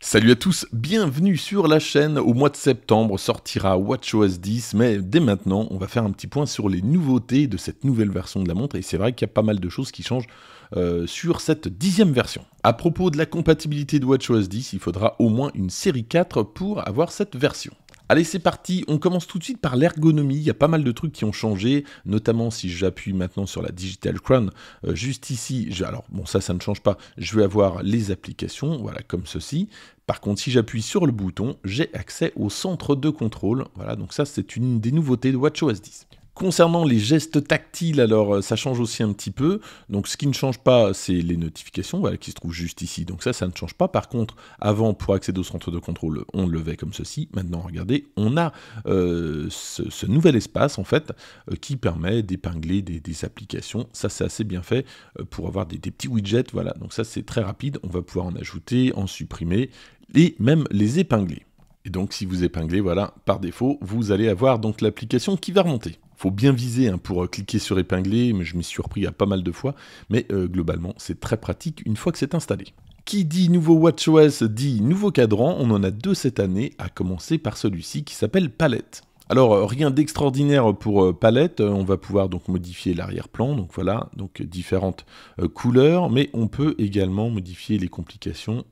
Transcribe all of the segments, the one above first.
Salut à tous, bienvenue sur la chaîne. Au mois de septembre sortira WatchOS 10, mais dès maintenant, on va faire un petit point sur les nouveautés de cette nouvelle version de la montre. Et c'est vrai qu'il y a pas mal de choses qui changent euh, sur cette dixième version. À propos de la compatibilité de WatchOS 10, il faudra au moins une série 4 pour avoir cette version. Allez, c'est parti, on commence tout de suite par l'ergonomie, il y a pas mal de trucs qui ont changé, notamment si j'appuie maintenant sur la Digital Crown, euh, juste ici, alors bon ça, ça ne change pas, je vais avoir les applications, voilà, comme ceci, par contre, si j'appuie sur le bouton, j'ai accès au centre de contrôle. Voilà, donc ça, c'est une des nouveautés de WatchOS 10. Concernant les gestes tactiles, alors euh, ça change aussi un petit peu. Donc ce qui ne change pas, c'est les notifications, qui se trouvent juste ici. Donc ça, ça ne change pas. Par contre, avant, pour accéder au centre de contrôle, on le levait comme ceci. Maintenant, regardez, on a euh, ce, nouvel espace, en fait, euh, qui permet d'épingler des, applications. Ça, c'est assez bien fait pour avoir des, des petits widgets. Voilà, donc ça, c'est très rapide. On va pouvoir en ajouter, en supprimer et même les épingler. Et donc, si vous épinglez, voilà, par défaut, vous allez avoir donc l'application qui va remonter faut bien viser hein, pour euh, cliquer sur épingler, mais je m'y suis surpris à pas mal de fois, mais euh, globalement c'est très pratique une fois que c'est installé. Qui dit nouveau WatchOS dit nouveau cadran, on en a deux cette année, à commencer par celui-ci qui s'appelle Palette. Alors euh, rien d'extraordinaire pour palette, on va pouvoir donc modifier l'arrière-plan, donc voilà, donc différentes couleurs, mais on peut également modifier les complications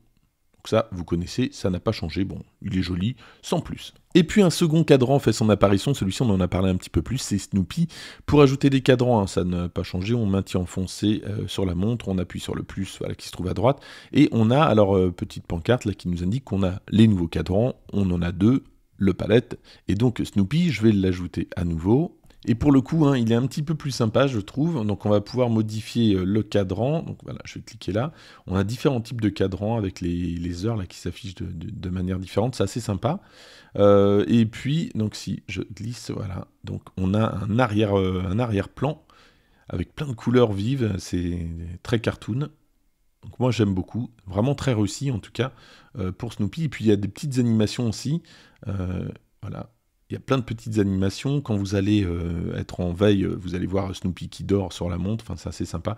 ça, vous connaissez, ça n'a pas changé. Bon, il est joli, sans plus. Et puis un second cadran fait son apparition, celui-ci on en a parlé un petit peu plus, c'est Snoopy. Pour ajouter des cadrans, hein, ça n'a pas changé, on maintient enfoncé euh, sur la montre, on appuie sur le plus qui se trouve à droite, et on a alors euh, petite pancarte là qui nous indique qu'on a les nouveaux cadrans, on en a deux, le palette, et donc Snoopy, je vais l'ajouter à nouveau, et pour le coup, hein, il est un petit peu plus sympa, je trouve. Donc on va pouvoir modifier euh, le cadran. Donc voilà, je vais cliquer là. On a différents types de cadrans avec les, heures là qui s'affichent de, manière différente. C'est assez sympa. Euh, et puis, donc si je glisse, voilà. Donc on a un arrière, euh, un arrière-plan avec plein de couleurs vives. C'est très cartoon. Donc moi j'aime beaucoup, vraiment très réussi en tout cas pour Snoopy. Et puis il y a des petites animations aussi. voilà, il y a plein de petites animations. Quand vous allez euh, être en veille, euh, vous allez voir Snoopy qui dort sur la montre. Enfin, c'est assez sympa.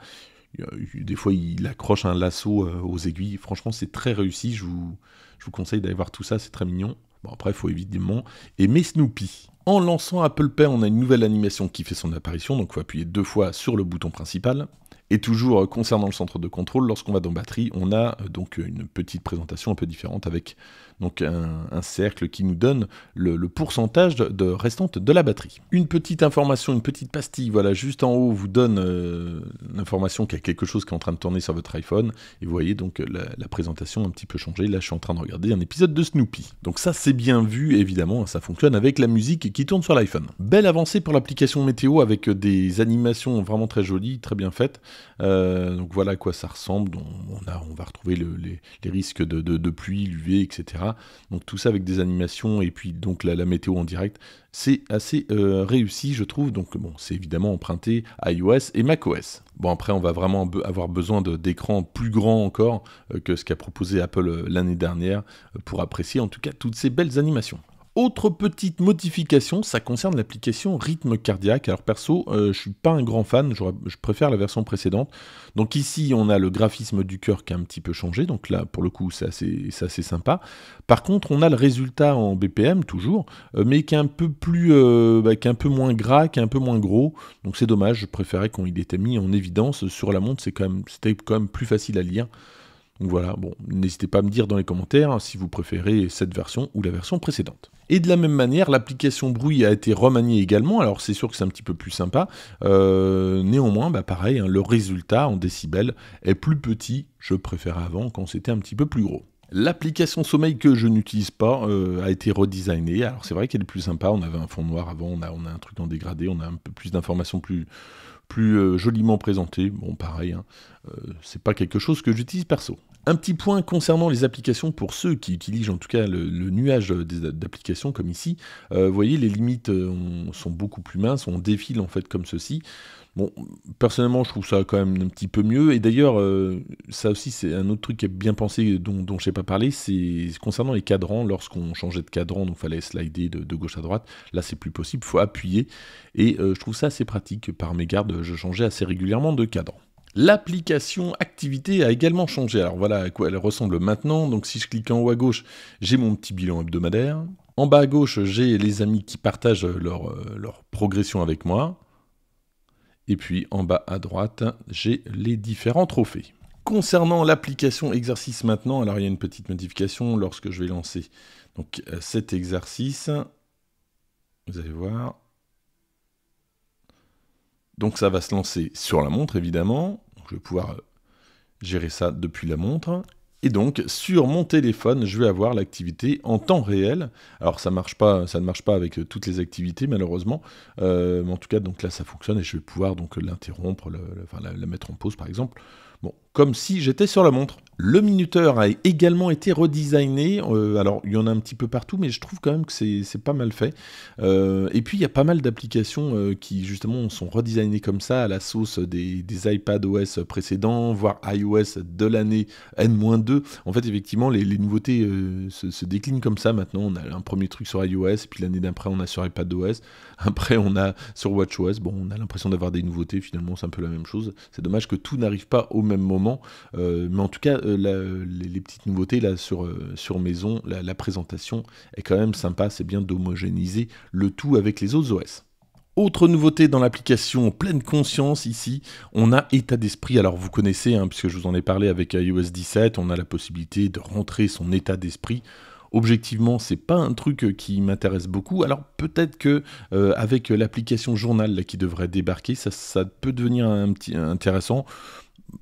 Des fois, il accroche un lasso euh, aux aiguilles. Franchement, c'est très réussi. Je vous, je vous conseille d'aller voir tout ça. C'est très mignon. Bon, après, il faut évidemment aimer Snoopy. En lançant Apple Pay, on a une nouvelle animation qui fait son apparition. Donc, il faut appuyer deux fois sur le bouton principal. Et toujours euh, concernant le centre de contrôle, lorsqu'on va dans batterie, on a euh, donc euh, une petite présentation un peu différente avec donc un, cercle qui nous donne le, pourcentage de, de restante de la batterie. Une petite information, une petite pastille, voilà, juste en haut vous donne l'information qu'il y a quelque chose qui est en train de tourner sur votre iPhone. Et vous voyez donc la, la présentation un petit peu changée. Là, je suis en train de regarder un épisode de Snoopy. Donc ça, c'est bien vu, évidemment, ça fonctionne avec la musique qui tourne sur l'iPhone. Belle avancée pour l'application météo avec des animations vraiment très jolies, très bien faites. Euh, donc voilà à quoi ça ressemble. On, va retrouver les, risques de, pluie, l'UV, etc. Donc tout ça avec des animations et puis donc la, météo en direct. C'est assez euh, réussi, je trouve. Donc bon, c'est évidemment emprunté à iOS et macOS. Bon après, on va vraiment avoir besoin d'écrans plus grands encore euh, que ce qu'a proposé Apple l'année dernière pour apprécier en tout cas toutes ces belles animations. Autre petite modification, ça concerne l'application rythme cardiaque. Alors perso, je euh, je suis pas un grand fan, je, préfère la version précédente. Donc ici, on a le graphisme du cœur qui a un petit peu changé, donc là, pour le coup, c'est assez, sympa. Par contre, on a le résultat en BPM, toujours, euh, mais qui est un peu plus, euh, bah, un peu moins gras, qui est un peu moins gros. Donc c'est dommage, je préférais qu'on il était mis en évidence sur la montre, c'est quand c'était quand même plus facile à lire. Donc voilà, bon, n'hésitez pas à me dire dans les commentaires hein, si vous préférez cette version ou la version précédente. Et de la même manière, l'application bruit a été remaniée également, alors c'est sûr que c'est un petit peu plus sympa. Euh, néanmoins, bah pareil, hein, le résultat en décibels est plus petit, je préfère avant quand c'était un petit peu plus gros. L'application sommeil que je n'utilise pas euh, a été redesignée. Alors c'est vrai qu'elle est plus sympa. On avait un fond noir avant, on a, on a un truc en dégradé, on a un peu plus d'informations plus, plus euh, joliment présenté. Bon, pareil, hein. euh, c'est pas quelque chose que j'utilise perso. Un petit point concernant les applications pour ceux qui utilisent en tout cas le, nuage d'applications comme ici. Euh, vous voyez, les limites sont beaucoup plus minces, on défile en fait comme ceci. Bon, personnellement, je trouve ça quand même un petit peu mieux. Et d'ailleurs, euh, ça aussi, c'est un autre truc qui est bien pensé dont, dont je n'ai pas parlé, c'est concernant les cadrans. Lorsqu'on changeait de cadran, donc fallait slider de, gauche à droite. Là, c'est plus possible, faut appuyer. Et euh, je trouve ça assez pratique. Par mégarde, je changeais assez régulièrement de cadran. L'application activité a également changé. Alors voilà à quoi elle ressemble maintenant. Donc si je clique en haut à gauche, j'ai mon petit bilan hebdomadaire. En bas à gauche, j'ai les amis qui partagent leur, euh, leur progression avec moi. Et puis en bas à droite, j'ai les différents trophées. Concernant l'application exercice maintenant, alors il y a une petite modification lorsque je vais lancer donc, euh, cet exercice. Vous allez voir. Donc ça va se lancer sur la montre évidemment. je vais pouvoir euh, gérer ça depuis la montre. Et donc, sur mon téléphone, je vais avoir l'activité en temps réel. Alors, ça, ne marche pas avec euh, toutes les activités, malheureusement. Euh, mais en tout cas, donc là, ça fonctionne et je vais pouvoir donc l'interrompre, la, mettre en pause, par exemple. Bon, comme si j'étais sur la montre. Le minuteur a également été redesigné. Euh, alors, il y en a un petit peu partout, mais je trouve quand même que c'est pas mal fait. Euh, et puis, il y a pas mal d'applications euh, qui, justement, sont redesignées comme ça, à la sauce des, iPad OS précédents, voire iOS de l'année N-2. En fait, effectivement, les, nouveautés se, déclinent comme ça maintenant. On a un premier truc sur iOS, puis l'année d'après, on a sur iPad OS. Après, on a sur WatchOS. Bon, on a l'impression d'avoir des nouveautés, finalement, c'est un peu la même chose. C'est dommage que tout n'arrive pas au même moment. Euh, mais en tout cas, euh, les, petites nouveautés là sur, euh, sur Maison, la, présentation est quand même sympa. C'est bien d'homogénéiser le tout avec les autres OS. Autre nouveauté dans l'application Pleine Conscience ici, on a état d'esprit. Alors vous connaissez, hein, puisque je vous en ai parlé avec iOS 17, on a la possibilité de rentrer son état d'esprit. Objectivement, c'est pas un truc qui m'intéresse beaucoup. Alors peut-être que avec l'application Journal là, qui devrait débarquer, ça, ça peut devenir un petit intéressant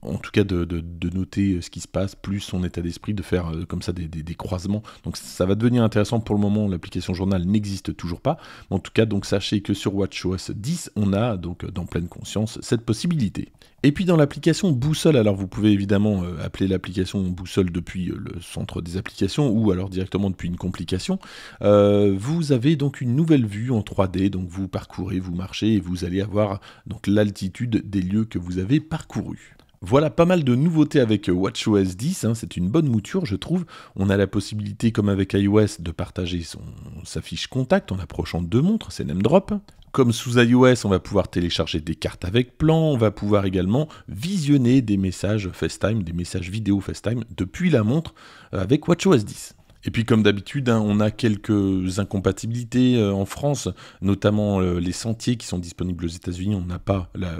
en tout cas de, noter euh, ce qui se passe, plus son état d'esprit, de faire euh, comme ça des, croisements. Donc ça va devenir intéressant pour le moment, l'application journal n'existe toujours pas. en tout cas, donc sachez que sur WatchOS 10, on a donc euh, dans pleine conscience cette possibilité. Et puis dans l'application Boussole, alors vous pouvez évidemment appeler l'application Boussole depuis le centre des applications ou alors directement depuis une complication, vous avez donc une nouvelle vue en 3D, donc vous parcourez, vous marchez et vous allez avoir donc l'altitude des lieux que vous avez parcourus. Voilà pas mal de nouveautés avec euh, WatchOS 10, hein, c'est une bonne mouture je trouve. On a la possibilité comme avec iOS de partager son, sa fiche contact en approchant deux montres, c'est namedrop. Comme sous iOS, on va pouvoir télécharger des cartes avec plan, on va pouvoir également visionner des messages FaceTime, des messages vidéo FaceTime depuis la montre euh, avec WatchOS 10. Et puis comme d'habitude, hein, on a quelques incompatibilités euh, en France, notamment euh, les sentiers qui sont disponibles aux États-Unis. On n'a pas euh,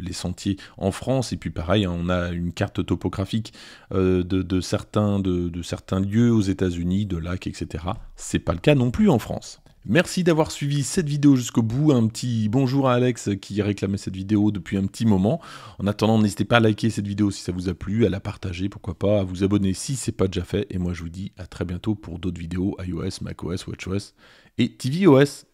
les sentiers en France. Et puis pareil, hein, on a une carte topographique de, certains, de certains lieux aux États-Unis, de lacs, etc. C'est pas le cas non plus en France. Merci d'avoir suivi cette vidéo jusqu'au bout. Un petit bonjour à Alex qui réclamait cette vidéo depuis un petit moment. En attendant, n'hésitez pas à liker cette vidéo si ça vous a plu, à la partager, pourquoi pas, à vous abonner si c'est pas déjà fait. Et moi, je vous dis à très bientôt pour d'autres vidéos iOS, macOS, WatchOS et tvOS.